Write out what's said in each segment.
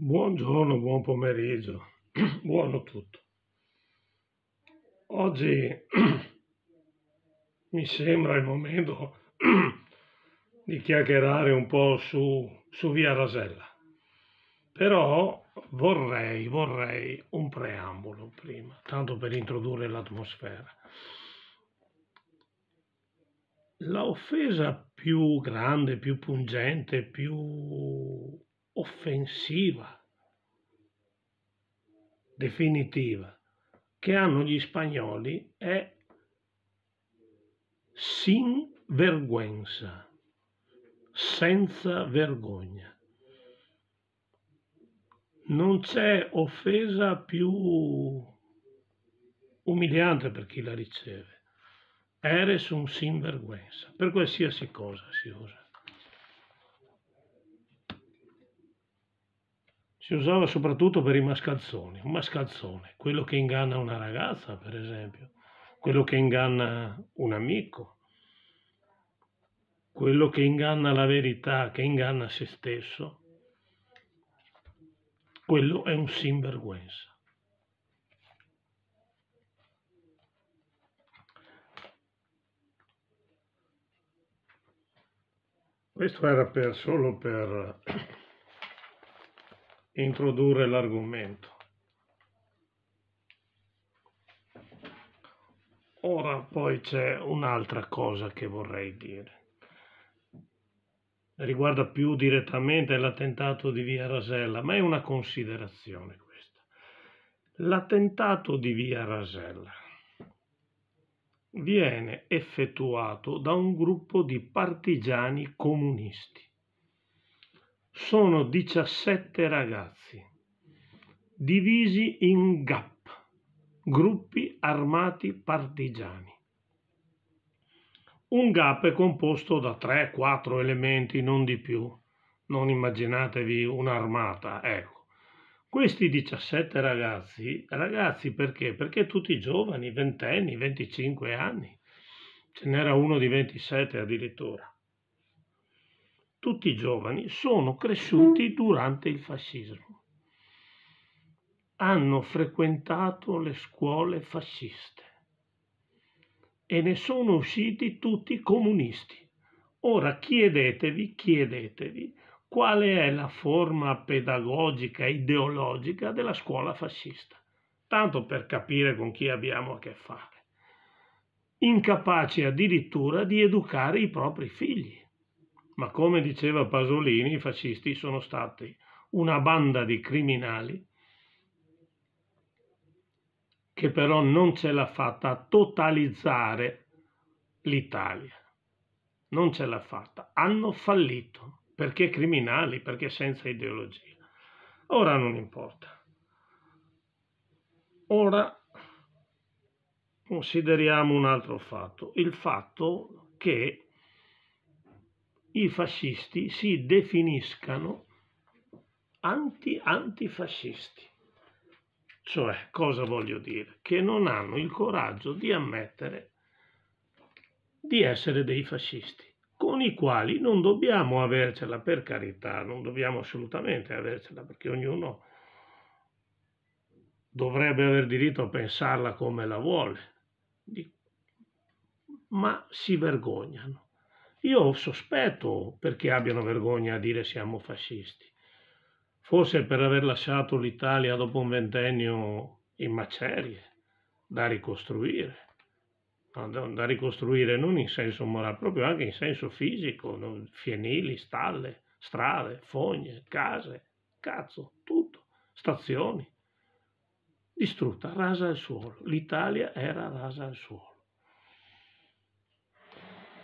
Buongiorno, buon pomeriggio, buono tutto. Oggi mi sembra il momento di chiacchierare un po' su, su Via Rasella, però vorrei, vorrei un preambolo prima, tanto per introdurre l'atmosfera. La offesa più grande, più pungente, più offensiva definitiva che hanno gli spagnoli è sin vergüenza, senza vergogna. Non c'è offesa più umiliante per chi la riceve. Eres un sin vergüenza, per qualsiasi cosa si usa. si usava soprattutto per i mascalzoni. Un mascalzone, quello che inganna una ragazza, per esempio, quello che inganna un amico, quello che inganna la verità, che inganna se stesso, quello è un sinvergüenza. Questo era per, solo per introdurre l'argomento. Ora poi c'è un'altra cosa che vorrei dire. Riguarda più direttamente l'attentato di Via Rasella, ma è una considerazione questa. L'attentato di Via Rasella viene effettuato da un gruppo di partigiani comunisti sono 17 ragazzi, divisi in GAP, gruppi armati partigiani. Un GAP è composto da 3-4 elementi, non di più. Non immaginatevi un'armata, ecco. Questi 17 ragazzi, ragazzi perché? Perché tutti giovani, ventenni, 25 anni. Ce n'era uno di 27 addirittura tutti i giovani sono cresciuti mm. durante il fascismo. Hanno frequentato le scuole fasciste e ne sono usciti tutti comunisti. Ora chiedetevi, chiedetevi qual è la forma pedagogica, ideologica della scuola fascista, tanto per capire con chi abbiamo a che fare, Incapaci addirittura di educare i propri figli ma come diceva Pasolini, i fascisti sono stati una banda di criminali che però non ce l'ha fatta a totalizzare l'Italia. Non ce l'ha fatta, hanno fallito perché criminali, perché senza ideologia. Ora non importa. Ora consideriamo un altro fatto, il fatto che i fascisti si definiscano anti-antifascisti. Cioè, cosa voglio dire? Che non hanno il coraggio di ammettere di essere dei fascisti, con i quali non dobbiamo avercela per carità, non dobbiamo assolutamente avercela perché ognuno dovrebbe aver diritto a pensarla come la vuole, ma si vergognano io sospetto perché abbiano vergogna a dire siamo fascisti. Forse per aver lasciato l'Italia dopo un ventennio in macerie, da ricostruire. Da ricostruire non in senso morale, proprio anche in senso fisico, fienili, stalle, strade, fogne, case, cazzo, tutto, stazioni. Distrutta, rasa al suolo. L'Italia era rasa al suolo.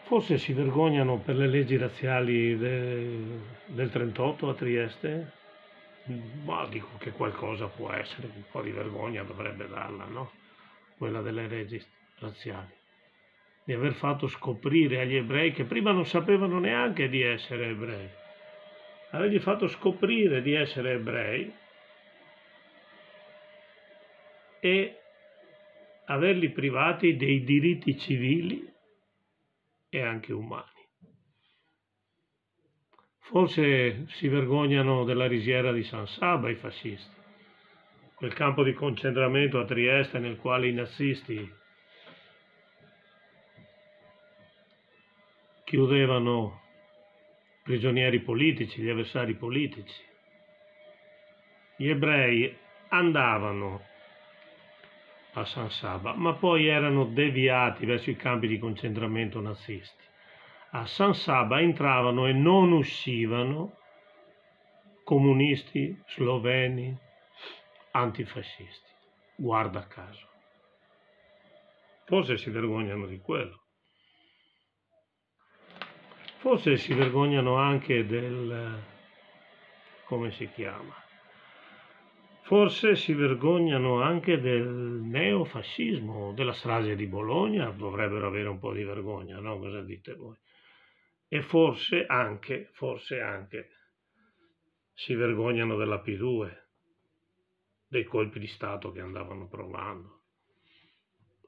Forse si vergognano per le leggi razziali de, del 38 a Trieste? Ma dico che qualcosa può essere, un po' di vergogna dovrebbe darla, no? Quella delle leggi razziali. Di aver fatto scoprire agli ebrei che prima non sapevano neanche di essere ebrei. Avergli fatto scoprire di essere ebrei e averli privati dei diritti civili e anche umani. Forse si vergognano della risiera di San Saba i fascisti, quel campo di concentramento a Trieste nel quale i nazisti chiudevano prigionieri politici, gli avversari politici. Gli ebrei andavano a San Saba, ma poi erano deviati verso i campi di concentramento nazisti. A San Saba entravano e non uscivano comunisti, sloveni, antifascisti. Guarda caso. Forse si vergognano di quello. Forse si vergognano anche del... come si chiama? Forse si vergognano anche del neofascismo, della strage di Bologna, dovrebbero avere un po' di vergogna, no? Cosa dite voi? E forse anche, forse anche, si vergognano della P2, dei colpi di Stato che andavano provando,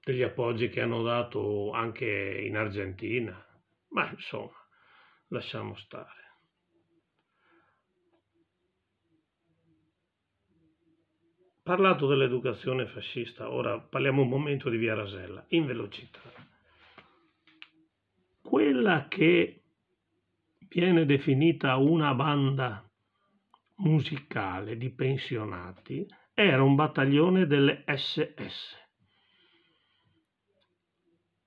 degli appoggi che hanno dato anche in Argentina, ma insomma, lasciamo stare. parlato dell'educazione fascista, ora parliamo un momento di Via Rasella, in velocità. Quella che viene definita una banda musicale di pensionati era un battaglione delle SS.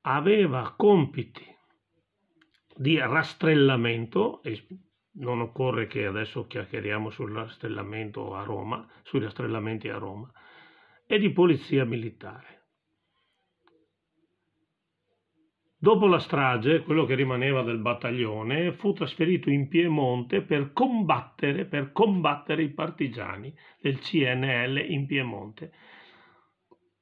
Aveva compiti di rastrellamento, non occorre che adesso chiacchieriamo sull'astellamento a Roma, sugli astrellamenti a Roma, e di polizia militare. Dopo la strage, quello che rimaneva del battaglione fu trasferito in Piemonte per combattere, per combattere i partigiani del CNL in Piemonte.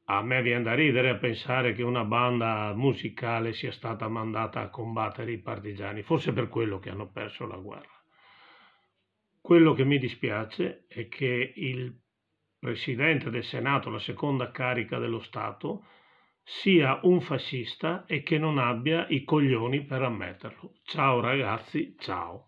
A me viene da ridere a pensare che una banda musicale sia stata mandata a combattere i partigiani, forse per quello che hanno perso la guerra. Quello che mi dispiace è che il Presidente del Senato, la seconda carica dello Stato, sia un fascista e che non abbia i coglioni per ammetterlo. Ciao ragazzi, ciao.